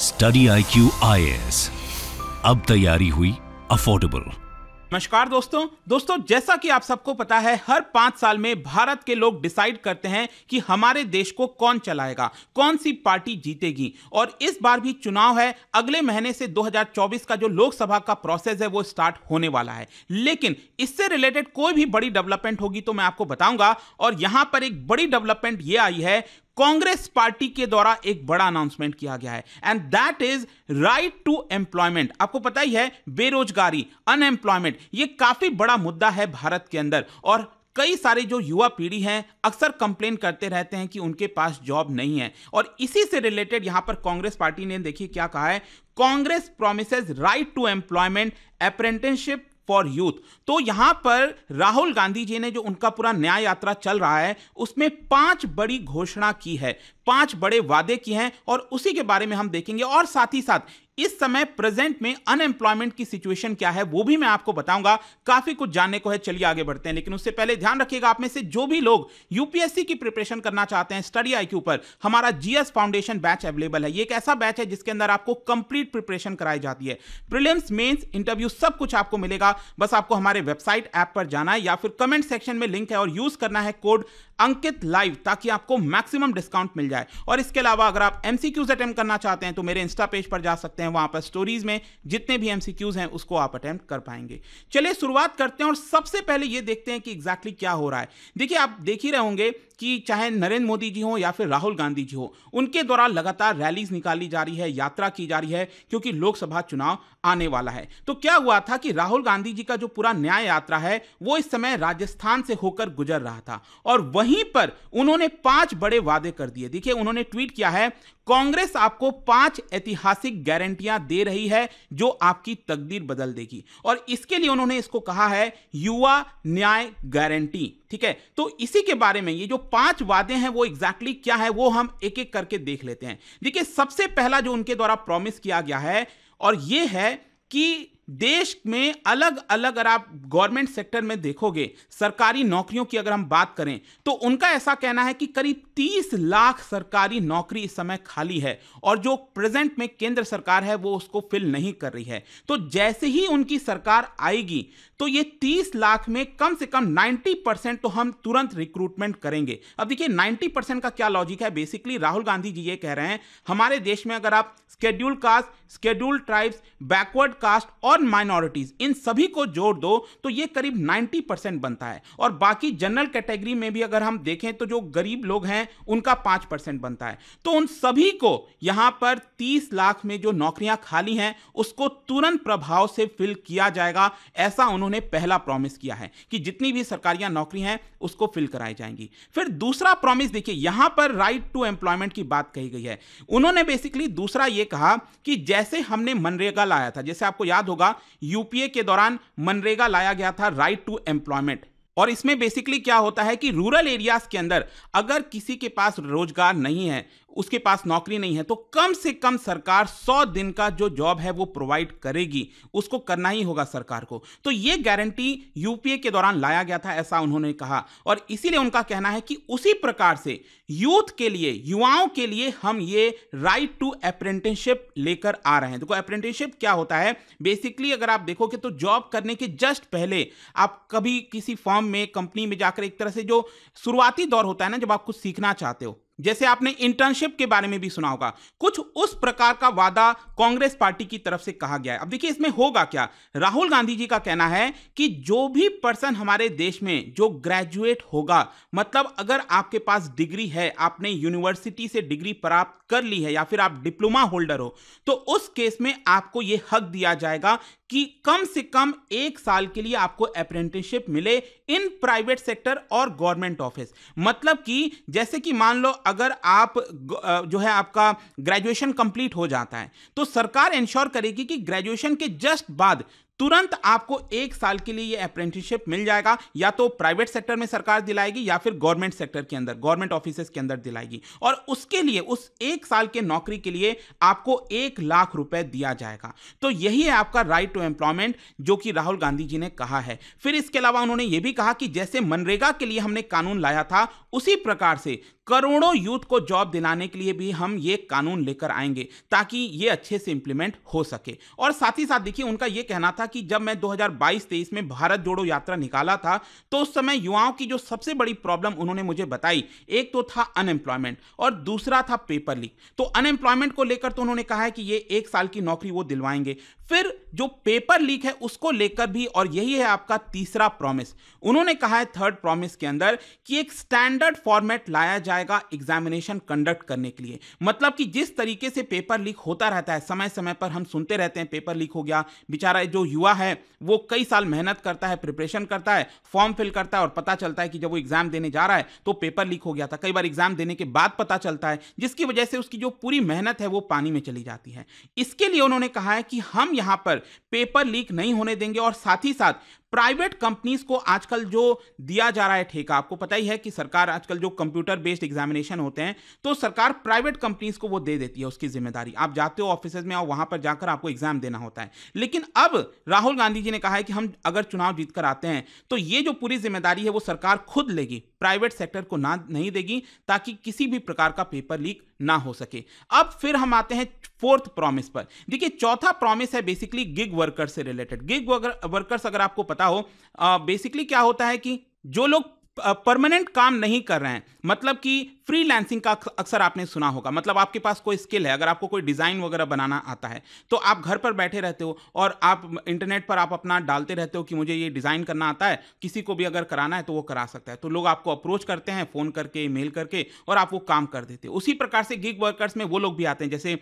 study I Q I अब तैयारी हुई अफोर्डेबल नमस्कार दोस्तों दोस्तों जैसा कि आप सबको पता है हर पांच साल में भारत के लोग डिसाइड करते हैं कि हमारे देश को कौन चलाएगा कौन सी पार्टी जीतेगी और इस बार भी चुनाव है अगले महीने से 2024 का जो लोकसभा का प्रोसेस है वो स्टार्ट होने वाला है लेकिन इससे रिलेटेड कोई भी बड़ी डेवलपमेंट होगी तो मैं आपको बताऊंगा और यहां पर एक बड़ी डेवलपमेंट ये आई है कांग्रेस पार्टी के द्वारा एक बड़ा अनाउंसमेंट किया गया है and that is right to employment आपको पता ही है बेरोजगारी अनएम्प्लॉयमेंट ये काफी बड़ा मुद्दा है भारत के अंदर और कई सारे जो युवा पीढ़ी हैं अक्सर कंप्लेन करते रहते हैं कि उनके पास जॉब नहीं है और इसी से रिलेटेड यहां पर कांग्रेस पार्टी ने देखिए क्या कहा है Congress promise right to employment apprenticeship for youth तो यहां पर राहुल गांधी जी ने जो उनका पूरा न्याय यात्रा चल रहा है उसमें पांच बड़ी घोषणा की है पांच बड़े वादे किए हैं और उसी के बारे में हम देखेंगे और साथ ही साथ इस समय प्रेजेंट में अनएम्प्लॉयमेंट की सिचुएशन क्या है वो भी मैं आपको बताऊंगा काफी कुछ जानने को है चलिए आगे बढ़ते हैं लेकिन उससे पहले ध्यान रखिएगा आप में से जो भी लोग यूपीएससी की प्रिपरेशन करना चाहते हैं स्टडी आई के ऊपर हमारा जीएस फाउंडेशन बैच अवेलेबल है ये एक ऐसा बैच है जिसके अंदर आपको कंप्लीट प्रिपरेशन कराई जाती है प्रिलियम्स मेन्स इंटरव्यू सब कुछ आपको मिलेगा बस आपको हमारे वेबसाइट ऐप पर जाना है या फिर कमेंट सेक्शन में लिंक है और यूज करना है कोड अंकित लाइव ताकि आपको मैक्सिमम डिस्काउंट मिल जाए और इसके अलावा अगर आप एमसीक्यूज अटेम्प्ट करना चाहते हैं तो मेरे इंस्टा पेज पर जा सकते हैं हैं वहां पर स्टोरीज में जितने भी एमसीक्यूज हैं उसको आप अटेम्प्ट कर पाएंगे चलिए शुरुआत करते हैं और सबसे पहले ये देखते हैं कि एग्जैक्टली exactly क्या हो रहा है देखिए आप देख ही रहे होंगे कि चाहे नरेंद्र मोदी जी हो या फिर राहुल गांधी जी हो उनके द्वारा लगातार रैलीज निकाली जा रही है यात्रा की जा रही है क्योंकि लोकसभा चुनाव आने वाला है तो क्या हुआ था कि राहुल गांधी जी का जो पूरा न्याय यात्रा है वो इस समय राजस्थान से होकर गुजर रहा था और वहीं पर उन्होंने पांच बड़े वादे कर दिए देखिए उन्होंने ट्वीट किया है कांग्रेस आपको पांच ऐतिहासिक गारंटियां दे रही है जो आपकी तकदीर बदल देगी और इसके लिए उन्होंने इसको कहा है युवा न्याय गारंटी ठीक है तो इसी के बारे में ये जो पांच वादे हैं वो एग्जैक्टली exactly क्या है वो हम एक एक करके देख लेते हैं देखिए सबसे पहला जो उनके द्वारा प्रॉमिस किया गया है और ये है कि देश में अलग अलग अगर आप गवर्नमेंट सेक्टर में देखोगे सरकारी नौकरियों की अगर हम बात करें तो उनका ऐसा कहना है कि करीब 30 लाख सरकारी नौकरी इस समय खाली है और जो प्रेजेंट में केंद्र सरकार है वो उसको फिल नहीं कर रही है तो जैसे ही उनकी सरकार आएगी तो ये 30 लाख में कम से कम 90 परसेंट तो हम तुरंत रिक्रूटमेंट करेंगे अब देखिए 90 परसेंट का क्या लॉजिक है बेसिकली राहुल गांधी जी ये कह रहे हैं हमारे देश में अगर आप scheduled caste scheduled tribes backward caste और माइनॉरिटीज इन सभी को जोड़ दो तो ये करीब 90 परसेंट बनता है और बाकी जनरल कैटेगरी में भी अगर हम देखें तो जो गरीब लोग हैं उनका पांच परसेंट बनता है तो उन सभी को यहां पर 30 लाख में जो नौकरियां खाली हैं उसको तुरंत प्रभाव से फिल किया जाएगा ऐसा उन्होंने उन्होंने पहला प्रॉमिस किया है कि जितनी भी सरकारियां नौकरी हैं उसको फिल कराई जाएंगी फिर दूसरा प्रॉमिस देखिए यहां पर राइट टू एम्प्लॉयमेंट की बात कही गई है उन्होंने बेसिकली दूसरा यह कहा कि जैसे हमने मनरेगा लाया था जैसे आपको याद होगा यूपीए के दौरान मनरेगा लाया गया था राइट टू एम्प्लॉयमेंट और इसमें बेसिकली क्या होता है कि रूरल एरियाज के अंदर अगर किसी के पास रोजगार नहीं है उसके पास नौकरी नहीं है तो कम से कम सरकार सौ दिन का जो जॉब है वो प्रोवाइड करेगी उसको करना ही होगा सरकार को तो ये गारंटी यूपीए के दौरान लाया गया था ऐसा उन्होंने कहा और इसीलिए उनका कहना है कि उसी प्रकार से यूथ के लिए युवाओं के लिए हम ये राइट टू अप्रेंटिसशिप लेकर आ रहे हैं देखो अप्रेंटिसशिप क्या होता है बेसिकली अगर आप देखोगे तो जॉब करने के जस्ट पहले आप कभी किसी फॉर्म में कंपनी में जाकर एक तरह से जो शुरुआती दौर होता है ना जब आप कुछ सीखना चाहते हो जैसे आपने इंटर्नशिप के बारे में भी सुना होगा कुछ उस प्रकार का वादा कांग्रेस पार्टी की तरफ से कहा गया है अब देखिए इसमें होगा क्या राहुल गांधी जी का कहना है कि जो भी पर्सन हमारे देश में जो ग्रेजुएट होगा मतलब अगर आपके पास डिग्री है आपने यूनिवर्सिटी से डिग्री प्राप्त कर ली है या फिर आप डिप्लोमा होल्डर हो तो उस केस में आपको यह हक दिया जाएगा कि कम से कम एक साल के लिए आपको अप्रेंटिसशिप मिले इन प्राइवेट सेक्टर और गवर्नमेंट ऑफिस मतलब कि जैसे कि मान लो अगर आप जो है आपका ग्रेजुएशन कंप्लीट हो जाता है तो सरकार इंश्योर करेगी कि ग्रेजुएशन के जस्ट बाद तुरंत आपको एक साल के लिए ये अप्रेंटिसशिप मिल जाएगा या तो प्राइवेट सेक्टर में सरकार दिलाएगी या फिर गवर्नमेंट सेक्टर के अंदर गवर्नमेंट ऑफिस के अंदर दिलाएगी और उसके लिए उस एक साल के नौकरी के लिए आपको एक लाख रुपए दिया जाएगा तो यही है आपका राइट टू एम्प्लॉयमेंट जो कि राहुल गांधी जी ने कहा है फिर इसके अलावा उन्होंने ये भी कहा कि जैसे मनरेगा के लिए हमने कानून लाया था उसी प्रकार से करोड़ों यूथ को जॉब दिलाने के लिए भी हम ये कानून लेकर आएंगे ताकि ये अच्छे से इम्प्लीमेंट हो सके और साथ ही साथ देखिए उनका ये कहना था कि जब मैं 2022-23 में भारत जोड़ो यात्रा निकाला था तो उस समय युवाओं की जो सबसे बड़ी प्रॉब्लम उन्होंने मुझे बताई एक तो था अनएम्प्लॉयमेंट और दूसरा था पेपर लीक तो अनएम्प्लॉयमेंट को लेकर तो उन्होंने कहा है कि ये एक साल की नौकरी वो दिलवाएंगे फिर जो पेपर लीक है उसको लेकर भी और यही है आपका तीसरा प्रॉमिस उन्होंने कहा है थर्ड प्रॉमिस के अंदर कि एक स्टैंडर्ड फॉर्मेट लाया जाएगा एग्जामिनेशन कंडक्ट करने के लिए मतलब कि जिस तरीके से पेपर लीक होता रहता है समय समय पर हम सुनते रहते हैं पेपर लीक हो गया बेचारा जो युवा है वो कई साल मेहनत करता है प्रिपरेशन करता है फॉर्म फिल करता है और पता चलता है कि जब वो एग्जाम देने जा रहा है तो पेपर लीक हो गया था कई बार एग्जाम देने के बाद पता चलता है जिसकी वजह से उसकी जो पूरी मेहनत है वो पानी में चली जाती है इसके लिए उन्होंने कहा है कि हम यहां पर पेपर लीक नहीं होने देंगे और साथ ही साथ प्राइवेट कंपनीज को आजकल जो दिया जा रहा है ठेका आपको पता ही है कि सरकार आजकल जो कंप्यूटर बेस्ड एग्जामिनेशन होते हैं तो सरकार प्राइवेट कंपनीज को वो दे देती है उसकी जिम्मेदारी आप जाते हो ऑफिस में और वहां पर जाकर आपको एग्जाम देना होता है लेकिन अब राहुल गांधी जी ने कहा है कि हम अगर चुनाव जीत कर आते हैं तो ये जो पूरी जिम्मेदारी है वो सरकार खुद लेगी प्राइवेट सेक्टर को ना नहीं देगी ताकि किसी भी प्रकार का पेपर लीक ना हो सके अब फिर हम आते हैं फोर्थ प्रॉमिस पर देखिए चौथा प्रॉमिस है बेसिकली गिग वर्कर से रिलेटेड गिग वर्कर्स अगर आपको पता पता हो बेसिकली क्या होता है कि जो लोग परमानेंट काम नहीं कर रहे हैं मतलब कि फ्रीलांसिंग का अक्सर आपने सुना होगा मतलब आपके पास कोई स्किल है अगर आपको कोई डिज़ाइन वगैरह बनाना आता है तो आप घर पर बैठे रहते हो और आप इंटरनेट पर आप अपना डालते रहते हो कि मुझे ये डिज़ाइन करना आता है किसी को भी अगर कराना है तो वो करा सकता है तो लोग आपको अप्रोच करते हैं फ़ोन करके मेल करके और आप वो काम कर देते हो उसी प्रकार से गिग वर्कर्स में वो लोग भी आते हैं जैसे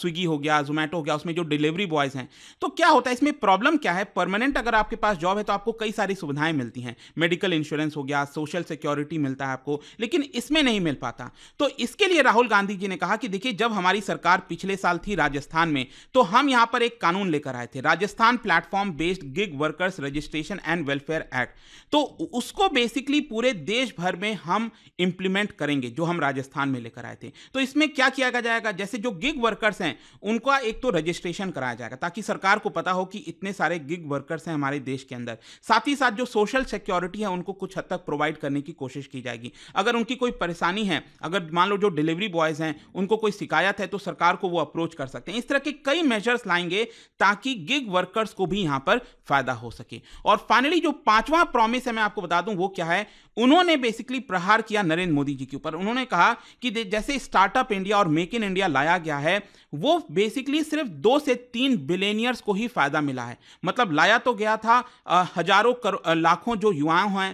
स्विगी हो गया जोमेटो हो गया उसमें जो डिलीवरी बॉयज़ हैं तो क्या होता है इसमें प्रॉब्लम क्या है परमानेंट अगर आपके पास जॉब है तो आपको कई सारी सुविधाएँ मिलती हैं मेडिकल इंश्योरेंस हो गया सोशल सिक्योरिटी मिलता है आपको लेकिन इसमें नहीं मिल पाता तो इसके लिए राहुल गांधी जी ने कहा कि देखिए जब हमारी सरकार पिछले साल थी राजस्थान में तो हम यहां पर एक कानून लेकर आए थे Rajasthan platform based gig workers registration and welfare act तो उसको बेसिकली पूरे देश भर में हम इंप्लीमेंट करेंगे जो हम राजस्थान में लेकर आए थे तो इसमें क्या किया जाएगा जैसे जो गिग वर्कर्स हैं उनका एक तो रजिस्ट्रेशन कराया जाएगा ताकि सरकार को पता हो कि इतने सारे गिग वर्कर्स हैं हमारे देश के अंदर साथ ही साथ जो सोशल सिक्योरिटी है उनको कुछ हद तक प्रोवाइड प्रोवाइड करने की कोशिश की जाएगी अगर उनकी कोई परेशानी है अगर मान लो जो डिलीवरी बॉयज़ हैं उनको कोई शिकायत है तो सरकार को वो अप्रोच कर सकते हैं इस तरह के कई मेजर्स लाएंगे ताकि गिग वर्कर्स को भी यहां पर फायदा हो सके और फाइनली जो पांचवा प्रॉमिस है मैं आपको बता दूं वो क्या है उन्होंने बेसिकली प्रहार किया नरेंद्र मोदी जी के ऊपर उन्होंने कहा कि जैसे स्टार्टअप इंडिया और मेक इन इंडिया लाया गया है वो बेसिकली सिर्फ दो से तीन बिलेनियर्स को ही फायदा मिला है मतलब लाया तो गया था हजारों लाखों जो युवाओं हैं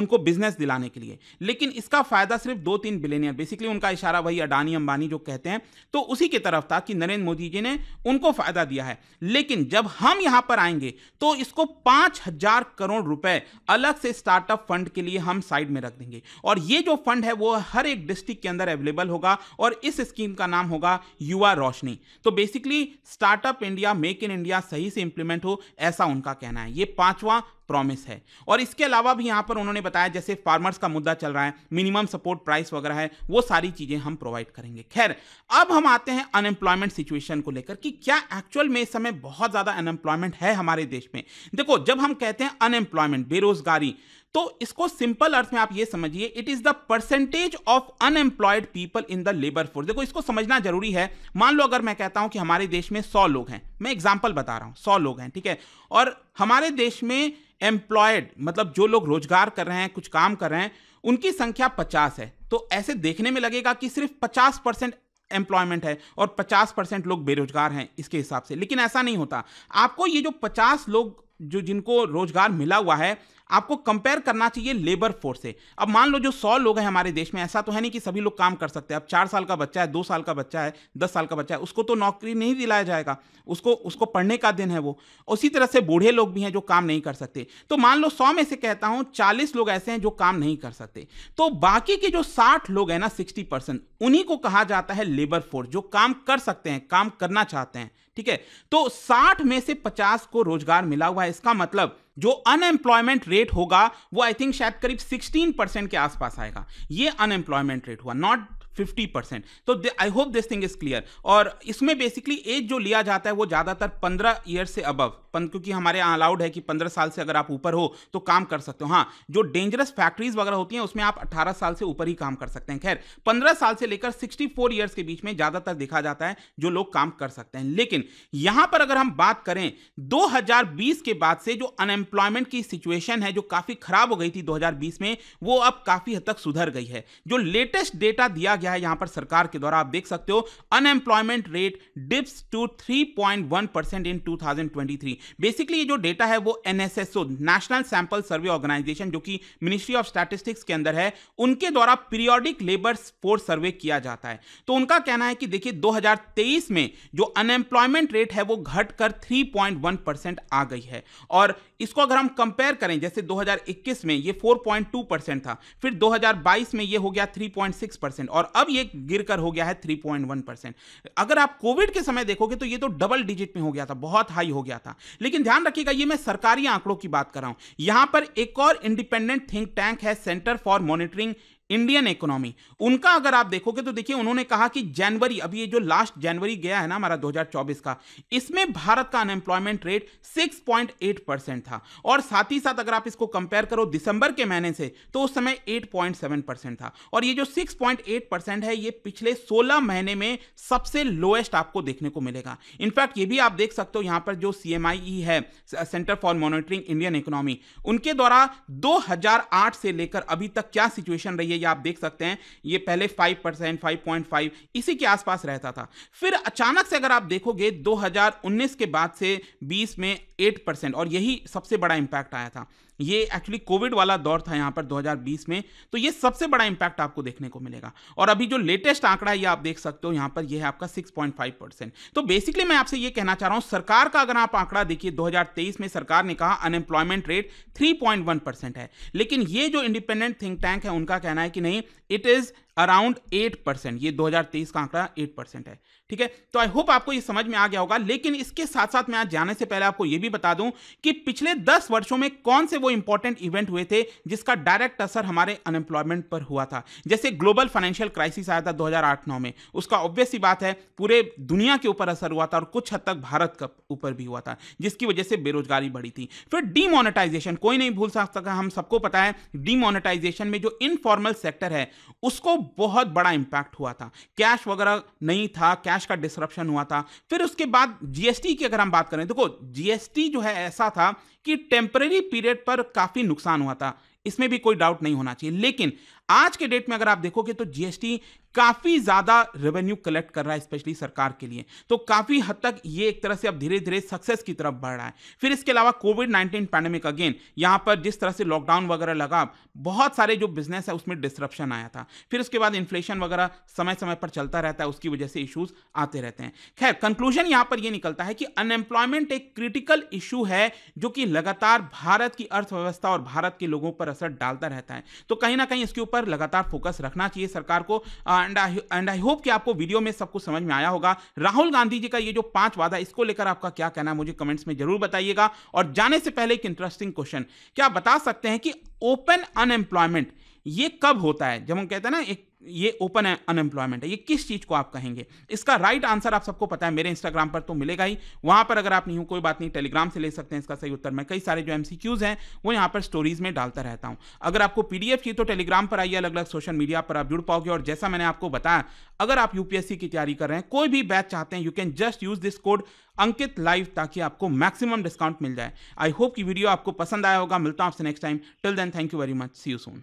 उनको बिजनेस दिलाने के लिए लेकिन इसका फायदा सिर्फ दो तीन बिलेनियर बेसिकली उनका इशारा वही अडानी अंबानी जो कहते हैं तो उसी की तरफ था कि नरेंद्र मोदी जी ने उनको फायदा दिया है लेकिन जब हम यहां पर आएंगे तो इसको पांच हजार करोड़ रुपए अलग से स्टार्टअप फंड के लिए हम साइड में रख देंगे और ये जो फंड है वो हर एक डिस्ट्रिक्ट के अंदर अवेलेबल होगा और इस स्कीम का नाम होगा युवा रोशनी तो basically startup India make in India सही से इंप्लीमेंट हो ऐसा उनका कहना है ये पांचवा प्रॉमिस है और इसके अलावा भी यहां पर उन्होंने बताया आज जैसे फार्मर्स का मुद्दा चल रहा है मिनिमम सपोर्ट प्राइस वगैरह है वो सारी चीज़ें हम प्रोवाइड करेंगे खैर अब हम आते हैं अनएम्प्लॉयमेंट सिचुएशन को लेकर कि क्या एक्चुअल में इस समय बहुत ज़्यादा अनएम्प्लॉयमेंट है हमारे देश में देखो जब हम कहते हैं अनएम्प्लॉयमेंट बेरोजगारी तो इसको सिंपल अर्थ में आप ये समझिए it is the percentage of unemployed people in the labour force देखो इसको समझना जरूरी है मान लो अगर मैं कहता हूं कि हमारे देश में सौ लोग हैं मैं एग्जाम्पल बता रहा हूं सौ लोग हैं ठीक है और हमारे देश में एम्प्लॉयड मतलब जो लोग रोजगार कर रहे हैं कुछ काम कर रहे हैं उनकी संख्या पचास है तो ऐसे देखने में लगेगा कि सिर्फ पचास परसेंट एम्प्लॉयमेंट है और पचास परसेंट लोग बेरोजगार हैं इसके हिसाब से लेकिन ऐसा नहीं होता आपको ये जो पचास लोग जो जिनको रोजगार मिला हुआ है आपको कंपेयर करना चाहिए लेबर फोर्स से अब मान लो जो सौ लोग हैं हमारे देश में ऐसा तो है नहीं कि सभी लोग काम कर सकते हैं अब चार साल का बच्चा है दो साल का बच्चा है दस साल का बच्चा है उसको तो नौकरी नहीं दिलाया जाएगा उसको उसको पढ़ने का दिन है वो उसी तरह से बूढ़े लोग भी हैं जो काम नहीं कर सकते तो मान लो सौ में से कहता हूँ चालीस लोग ऐसे हैं जो काम नहीं कर सकते तो बाकी के जो साठ लोग हैं ना सिक्सटी परसेंट उन्हीं को कहा जाता है लेबर फोर्स जो काम कर सकते हैं काम करना चाहते हैं ठीक है तो 60 में से 50 को रोजगार मिला हुआ है इसका मतलब जो अनएम्प्लॉयमेंट रेट होगा वो आई थिंक शायद करीब 16 परसेंट के आसपास आएगा ये अनएम्प्लॉयमेंट रेट हुआ नॉट फिफ्टी परसेंट तो I hope this thing is clear और इसमें बेसिकली एज जो लिया जाता है वो ज़्यादातर पंद्रह ईयर से अबव क्योंकि हमारे यहाँ अलाउड है कि पंद्रह साल से अगर आप ऊपर हो तो काम कर सकते हो हाँ जो डेंजरस फैक्ट्रीज वगैरह होती हैं उसमें आप अट्ठारह साल से ऊपर ही काम कर सकते हैं खैर पंद्रह साल से लेकर सिक्सटी फोर ईयर्स के बीच में ज़्यादातर देखा जाता है जो लोग काम कर सकते हैं लेकिन यहाँ पर अगर हम बात करें बीस के बाद से जो अनएम्प्लॉयमेंट की सिचुएशन है जो काफ़ी खराब हो गई थी बीस में वो अब काफ़ी हद तक सुधर गई है जो लेटेस्ट डेटा दिया गया है यहां पर सरकार के द्वारा आप देख सकते हो unemployment rate dips to 3.1 percent in 2023 basically ये जो डेटा है वो NSSO national sample survey organisation जो कि मिनिस्ट्री ऑफ स्टैटिस्टिक्स के अंदर है उनके द्वारा पीरियोडिक लेबर फोर्स सर्वे किया जाता है तो उनका कहना है कि देखिए दो में जो अनएम्प्लॉयमेंट रेट है वो घटकर थ्री आ गई है और इसको अगर हम कंपेयर करें जैसे 2021 में ये 4.2 परसेंट था फिर 2022 में ये हो गया 3.6 परसेंट और अब ये गिर कर हो गया है 3.1 परसेंट अगर आप कोविड के समय देखोगे तो ये तो डबल डिजिट में हो गया था बहुत हाई हो गया था लेकिन ध्यान रखिएगा ये मैं सरकारी आंकड़ों की बात कर रहा हूं यहां पर एक और इंडिपेंडेंट थिंक टैंक है centre for monitoring Indian economy उनका अगर आप देखोगे तो देखिए उन्होंने कहा कि जनवरी अभी ये जो लास्ट जनवरी गया है ना हमारा 2024 का इसमें भारत का अनएम्प्लॉयमेंट रेट 6.8 परसेंट था और साथ ही साथ अगर आप इसको कंपेयर करो दिसंबर के महीने से तो उस समय 8.7 परसेंट था और ये जो 6.8 परसेंट है ये पिछले 16 महीने में सबसे लोएस्ट आपको देखने को मिलेगा इनफैक्ट ये भी आप देख सकते हो यहां पर जो सी e है centre for monitoring Indian economy उनके द्वारा दो से लेकर अभी तक क्या सिचुएशन रही है ये आप देख सकते हैं ये पहले 5 परसेंट फाइव इसी के आसपास रहता था फिर अचानक से अगर आप देखोगे 2019 के बाद से 20 में 8 परसेंट और यही सबसे बड़ा इम्पैक्ट आया था ये एक्चुअली कोविड वाला दौर था यहाँ पर 2020 में तो ये सबसे बड़ा इम्पैक्ट आपको देखने को मिलेगा और अभी जो लेटेस्ट आंकड़ा ये आप देख सकते हो यहाँ पर ये है आपका 6.5 परसेंट तो बेसिकली मैं आपसे ये कहना चाह रहा हूँ सरकार का अगर आप आंकड़ा देखिए 2023 में सरकार ने कहा अनएम्प्लॉयमेंट रेट थ्री परसेंट है लेकिन ये जो इंडिपेंडेंट थिंक टैंक है उनका कहना है कि नहीं it is around eight percent ये 2023 का आंकड़ा एट परसेंट है ठीक है तो आई होप आपको ये समझ में आ गया होगा लेकिन इसके साथ साथ मैं आज जाने से पहले आपको ये भी बता दूं कि पिछले दस वर्षों में कौन से वो इंपॉर्टेंट इवेंट हुए थे जिसका डायरेक्ट असर हमारे अनएम्प्लॉयमेंट पर हुआ था जैसे ग्लोबल फाइनेंशियल क्राइसिस आया था आठ नौ में उसका ऑब्वियस ही बात है पूरे दुनिया के ऊपर असर हुआ था और कुछ हद तक भारत का ऊपर भी हुआ था जिसकी वजह से बेरोजगारी बढ़ी थी फिर डीमोनेटाइजेशन कोई नहीं भूल सकता हम सबको पता है डीमोनेटाइजेशन में जो इनफॉर्मल सेक्टर है उसको बहुत बड़ा इम्पैक्ट हुआ था कैश वगैरह नहीं था कैश का डिसरप्शन हुआ था फिर उसके बाद जीएसटी की अगर हम बात करें देखो जीएसटी जो है ऐसा था कि टेम्परेरी पीरियड पर काफ़ी नुकसान हुआ था इसमें भी कोई डाउट नहीं होना चाहिए लेकिन आज के डेट में अगर आप देखोगे तो जीएसटी काफी ज्यादा रेवेन्यू कलेक्ट कर रहा है स्पेशली सरकार के लिए तो काफी हद तक ये एक तरह से अब धीरे धीरे सक्सेस की तरफ बढ़ रहा है फिर इसके अलावा कोविड नाइन्टीन पैंडेमिक अगेन यहां पर जिस तरह से लॉकडाउन वगैरह लगा बहुत सारे जो बिजनेस है उसमें डिस्ट्रप्शन आया था फिर उसके बाद इन्फ्लेशन वगैरह समय समय पर चलता रहता है उसकी वजह से इश्यूज आते रहते हैं खैर कंक्लूजन यहां पर यह निकलता है कि अनएम्प्लॉयमेंट एक क्रिटिकल इशू है जो कि लगातार भारत की अर्थव्यवस्था और भारत के लोगों पर असर डालता रहता है तो कहीं ना कहीं इसके ऊपर पर लगातार फोकस रखना चाहिए सरकार को एंड आई होप कि आपको वीडियो में सब कुछ समझ में आया होगा राहुल गांधी जी का ये जो पांच वादा इसको लेकर आपका क्या कहना है मुझे कमेंट्स में जरूर बताइएगा और जाने से पहले एक इंटरेस्टिंग क्वेश्चन क्या बता सकते हैं कि ओपन अनएम्प्लॉयमेंट ये कब होता है जब हम कहते हैं ना एक ये ओपन अनएम्प्लॉयमेंट है ये किस चीज़ को आप कहेंगे इसका राइट आंसर आप सबको पता है मेरे इंस्टाग्राम पर तो मिलेगा ही वहाँ पर अगर आप नहीं हो कोई बात नहीं टेलीग्राम से ले सकते हैं इसका सही उत्तर मैं कई सारे जो एम हैं वो यहाँ पर स्टोरीज में डालता रहता हूँ अगर आपको पी चाहिए तो टेलीग्राम पर आइए अलग अलग सोशल मीडिया पर आप जुड़ पाओगे और जैसा मैंने आपको बताया अगर आप यूपीएससी की तैयारी कर रहे हैं कोई भी बैच चाहते हैं you can just use this code Ankit live ताकि आपको मैक्सिमम डिस्काउंट मिल जाए आई होप कि वीडियो आपको पसंद आया होगा मिलता हूँ आपसे next time till then thank you very much see you soon